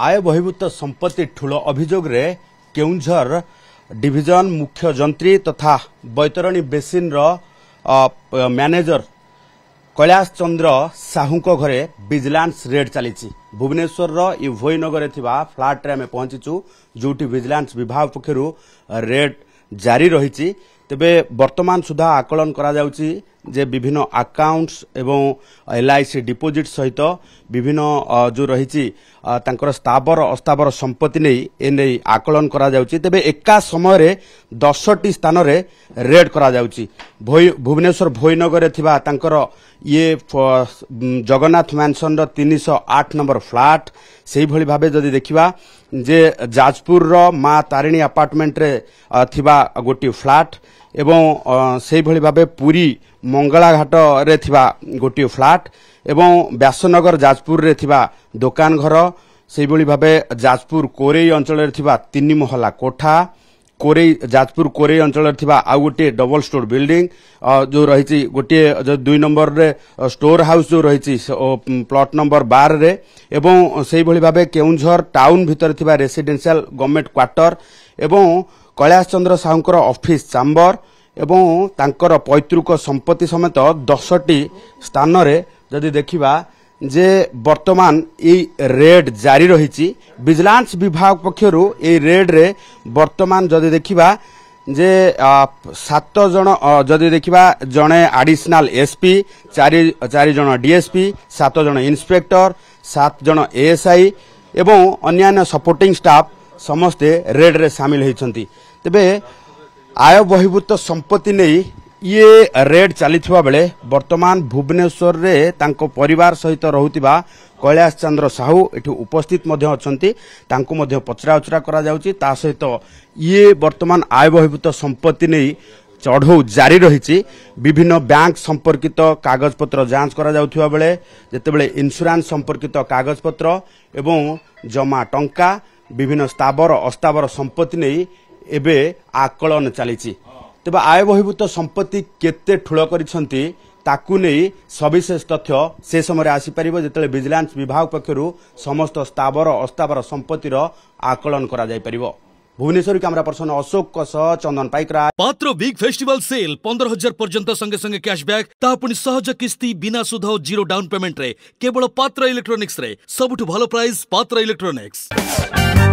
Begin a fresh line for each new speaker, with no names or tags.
आय बहिभूत सम्पत्ति ठुलो अभियोगले केझर डिभिजन मुख्य जन्त्री तथा बैतरणी बेसिन र manager Kailash Chandra vigilance raid चाहिँ भुवनेश्वर इभन नगरे ठाउँ फ्लाट्रे पहुछु जो भिजिलान्स विभाग रेड जारी तबे वर्तमान सुधा आकलन बर्तल ଯେ ବିଭିନ୍ନ ଆକାଉଣ୍ଟସ୍ ଏବଂ ଏଲ୍ ଆଇ ସି ଡିପୋଜିଟ୍ ସହିତ ବିଭିନ୍ନ ଯେଉଁ ରହିଛି ତାଙ୍କର ସ୍ଥାବର ଅସ୍ଥାବର ସମ୍ପତ୍ତି ନେଇ ଏ ନେଇ ଆକଳନ କରାଯାଉଛି ତେବେ ଏକା ସମୟରେ ଦଶଟି ସ୍ଥାନରେ ରେଡ୍ କରାଯାଉଛି ଭୁବନେଶ୍ୱର ଭୋଇନଗରରେ ଥିବା ତାଙ୍କର ଇଏ ଜଗନ୍ନାଥ ମ୍ୟାନସନ୍ର ତିନିଶହ ଆଠ ନମ୍ବର ଫ୍ଲାଟ୍ ସେହିଭଳି ଭାବେ ଯଦି ଦେଖିବା ଯେ ଯାଜପୁରର ମା ତାରିଣୀ ଆପାର୍ଟମେଣ୍ଟରେ ଥିବା ଗୋଟିଏ ଫ୍ଲାଟ୍ ଏବଂ ସେହିଭଳି ଭାବେ ପୁରୀ ମଙ୍ଗଳାଘାଟରେ ଥିବା ଗୋଟିଏ ଫ୍ଲାଟ୍ ଏବଂ ବ୍ୟାସନଗର ଯାଜପୁରରେ ଥିବା ଦୋକାନ ଘର ସେହିଭଳି ଭାବେ ଯାଜପୁର କୋରେଇ ଅଞ୍ଚଳରେ ଥିବା ତିନି ମହଲା କୋଠା କୋରେଇ ଯାଜପୁର କୋରେଇ ଅଞ୍ଚଳରେ ଥିବା ଆଉ ଗୋଟିଏ ଡବଲ ଷ୍ଟୋର ବିଲ୍ଡିଂ ଯେଉଁ ରହିଛି ଗୋଟିଏ ଦୁଇ ନମ୍ବରରେ ଷ୍ଟୋର ହାଉସ୍ ଯେଉଁ ରହିଛି ପ୍ଲଟ୍ ନମ୍ବର ବାରରେ ଏବଂ ସେହିଭଳି ଭାବେ କେଉଁଝର ଟାଉନ୍ ଭିତରେ ଥିବା ରେସିଡେନ୍ସିଆଲ ଗଭର୍ଣ୍ଣମେଣ୍ଟ କ୍ୱାର୍ଟର ଏବଂ କୈଳାସ ଚନ୍ଦ୍ର ସାହୁଙ୍କର ଅଫିସ୍ ଚାମ୍ବର ଏବଂ ତାଙ୍କର ପୈତୃକ ସମ୍ପତ୍ତି ସମେତ ଦଶଟି ସ୍ଥାନରେ ଯଦି ଦେଖିବା ଯେ ବର୍ତ୍ତମାନ ଏଇ ରେଡ୍ ଜାରି ରହିଛି ଭିଜିଲାନ୍ସ ବିଭାଗ ପକ୍ଷରୁ ଏଇ ରେଡ୍ରେ ବର୍ତ୍ତମାନ ଯଦି ଦେଖିବା ଯେ ସାତ ଜଣ ଯଦି ଦେଖିବା ଜଣେ ଆଡ଼ିସନାଲ ଏସ୍ପି ଚାରି ଚାରି ଜଣ ଡିଏସ୍ପି ସାତ ଜଣ ଇନ୍ସପେକ୍ଟର ସାତ ଜଣ ଏଏସ୍ଆଇ ଏବଂ ଅନ୍ୟାନ୍ୟ ସପୋର୍ଟିଂ ଷ୍ଟାଫ୍ ସମସ୍ତେ ରେଡ଼୍ରେ ସାମିଲ ହୋଇଛନ୍ତି ତେବେ ଆୟବହିଭୂତ ସମ୍ପତ୍ତି ନେଇ ଇଏ ରେଡ଼୍ ଚାଲିଥିବା ବେଳେ ବର୍ତ୍ତମାନ ଭୁବନେଶ୍ୱରରେ ତାଙ୍କ ପରିବାର ସହିତ ରହୁଥିବା କୈଳାସ ଚନ୍ଦ୍ର ସାହୁ ଏଠି ଉପସ୍ଥିତ ମଧ୍ୟ ଅଛନ୍ତି ତାଙ୍କୁ ମଧ୍ୟ ପଚରାଉଚରା କରାଯାଉଛି ତା ସହିତ ଇଏ ବର୍ତ୍ତମାନ ଆୟବହିଭୂତ ସମ୍ପତ୍ତି ନେଇ ଚଢ଼ଉ ଜାରି ରହିଛି ବିଭିନ୍ନ ବ୍ୟାଙ୍କ ସମ୍ପର୍କିତ କାଗଜପତ୍ର ଯାଞ୍ଚ କରାଯାଉଥିବା ବେଳେ ଯେତେବେଳେ ଇନ୍ସୁରାନ୍ସ ସମ୍ପର୍କିତ କାଗଜପତ୍ର ଏବଂ ଜମା ଟଙ୍କା ବିଭିନ୍ନ ସ୍ଥାବର ଅସ୍ତାବର ସମ୍ପତ୍ତି ନେଇ ଏବେ ଆକଳନ ଚାଲିଛି ତେବେ ଆୟବହିଭୂତ ସମ୍ପତ୍ତି କେତେ ଠୁଳ କରିଛନ୍ତି ତାକୁ ନେଇ ସବିଶେଷ ତଥ୍ୟ ସେ ସମୟରେ ଆସିପାରିବ ଯେତେବେଳେ ଭିଜିଲାନ୍ସ ବିଭାଗ ପକ୍ଷରୁ ସମସ୍ତ ସ୍ଥାବର ଅସ୍ତାବର ସମ୍ପତ୍ତିର ଆକଳନ କରାଯାଇପାରିବ ভুবনেশ্বরী ক্যামেরা পর্সন অশোক সহ চন্দন পাইকরা পাত্র বিগ ফেস্টিভাল সেল পনেরো হাজার পর্যন্ত সঙ্গে সঙ্গে ক্যাশব্যাক তা পুনি সহজ কিস্তি বিনা সুধ ও জিরো ডাউন পেমেন্টরে কেবল পাত্র ইলেকট্রোনিক্সরে সবুঠু ভালো প্রাইস পাত্র ইলেকট্রোনিক্স